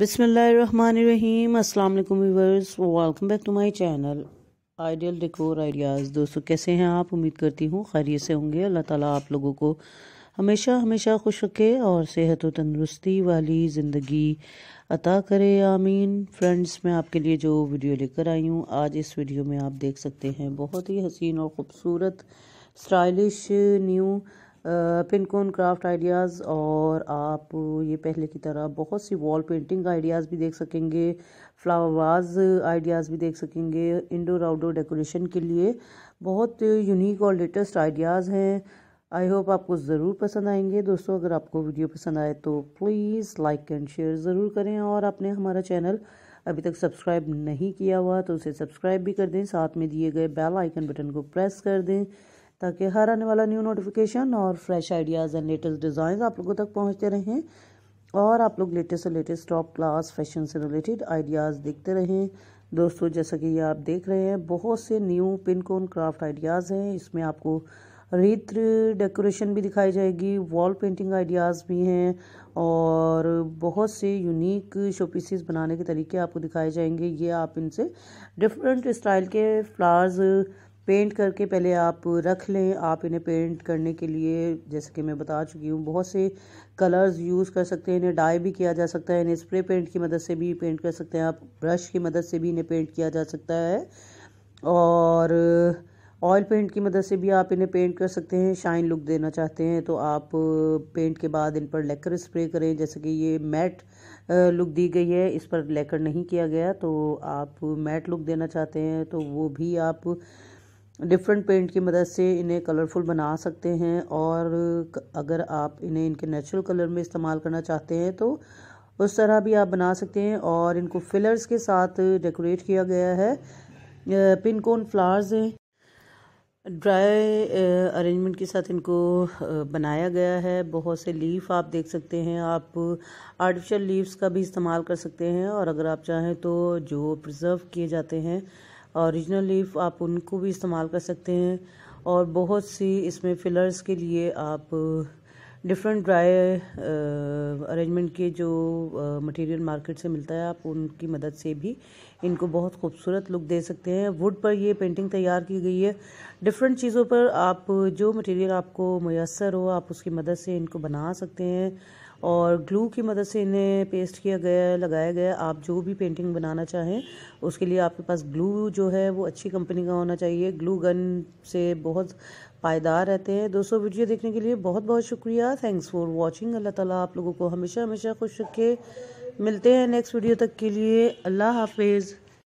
बिसमीम अल्लाम welcome back to my channel ideal decor ideas दोस्तों कैसे हैं आप उम्मीद करती हूँ खैरियत से होंगे अल्लाह ताला आप लोगों को हमेशा हमेशा खुश रखे और सेहत व तंदरुस्ती वाली ज़िंदगी अता करे आमीन फ्रेंड्स मैं आपके लिए जो वीडियो लेकर आई हूँ आज इस वीडियो में आप देख सकते हैं बहुत ही हसीन और ख़ूबसूरत stylish new pinecone craft ideas और आप ये पहले की तरह बहुत सी वॉल पेंटिंग आइडियाज़ भी देख सकेंगे फ्लावर वाज आइडियाज़ भी देख सकेंगे इंडोर आउटडोर डेकोरेशन के लिए बहुत यूनिक और लेटेस्ट आइडियाज़ हैं आई होप आपको ज़रूर पसंद आएंगे दोस्तों अगर आपको वीडियो पसंद आए तो प्लीज़ लाइक एंड शेयर ज़रूर करें और आपने हमारा चैनल अभी तक सब्सक्राइब नहीं किया हुआ तो उसे सब्सक्राइब भी कर दें साथ में दिए गए बेल आइकन बटन को प्रेस कर दें ताकि हर आने वाला न्यू नोटिफिकेशन और fresh ideas and latest design आप लोगों तक पहुँचते रहें और आप लोग लेटेस्ट से लेटेस्ट टॉप क्लास फैशन से रिलेटेड आइडियाज़ देखते रहें दोस्तों जैसा कि ये आप देख रहे हैं बहुत से न्यू पिनकोन क्राफ्ट आइडियाज़ हैं इसमें आपको रेत्र डेकोरेशन भी दिखाई जाएगी वॉल पेंटिंग आइडियाज़ भी हैं और बहुत से यूनिक शो बनाने के तरीके आपको दिखाए जाएंगे ये आप इनसे डिफरेंट स्टाइल के फ्लावर्स पेंट करके पहले आप रख लें आप इन्हें पेंट करने के लिए जैसे कि मैं बता चुकी हूँ बहुत से कलर्स यूज़ कर सकते हैं इन्हें डाई भी किया जा सकता है इन्हें स्प्रे पेंट की मदद से भी पेंट कर सकते हैं आप ब्रश की मदद से भी इन्हें पेंट किया जा सकता है और ऑयल पेंट की मदद से भी आप इन्हें पेंट कर सकते हैं शाइन लुक देना चाहते हैं तो आप पेंट के बाद इन पर लेकर स्प्रे करें जैसे कि ये मैट लुक दी गई है इस पर लेकर नहीं किया गया तो आप मैट लुक देना चाहते हैं तो वो भी आप डिफरेंट पेंट की मदद से इन्हें कलरफुल बना सकते हैं और अगर आप इन्हें इनके नेचुरल कलर में इस्तेमाल करना चाहते हैं तो उस तरह भी आप बना सकते हैं और इनको फिलर्स के साथ डेकोरेट किया गया है पिनकोन फ्लावर्स हैं ड्राई अरेंजमेंट के साथ इनको बनाया गया है बहुत से लीफ आप देख सकते हैं आप आर्टिफिशियल लीव्स का भी इस्तेमाल कर सकते हैं और अगर आप चाहें तो जो प्रिजर्व किए जाते हैं ओरिजिनल लीफ आप उनको भी इस्तेमाल कर सकते हैं और बहुत सी इसमें फिलर्स के लिए आप डिफरेंट ड्राई अरेंजमेंट के जो मटेरियल uh, मार्केट से मिलता है आप उनकी मदद से भी इनको बहुत खूबसूरत लुक दे सकते हैं वुड पर ये पेंटिंग तैयार की गई है डिफरेंट चीज़ों पर आप जो मटेरियल आपको मैसर हो आप उसकी मदद से इनको बना सकते हैं और ग्लू की मदद से इन्हें पेस्ट किया गया लगाया गया आप जो भी पेंटिंग बनाना चाहें उसके लिए आपके पास ग्लू जो है वो अच्छी कंपनी का होना चाहिए ग्लू गन से बहुत पायदार रहते हैं दोस्तों वीडियो देखने के लिए बहुत बहुत शुक्रिया थैंक्स फॉर वॉचिंग अल्लाह ताला आप लोगों को हमेशा हमेशा खुश रखे मिलते हैं नेक्स्ट वीडियो तक के लिए अल्लाह हाफिज़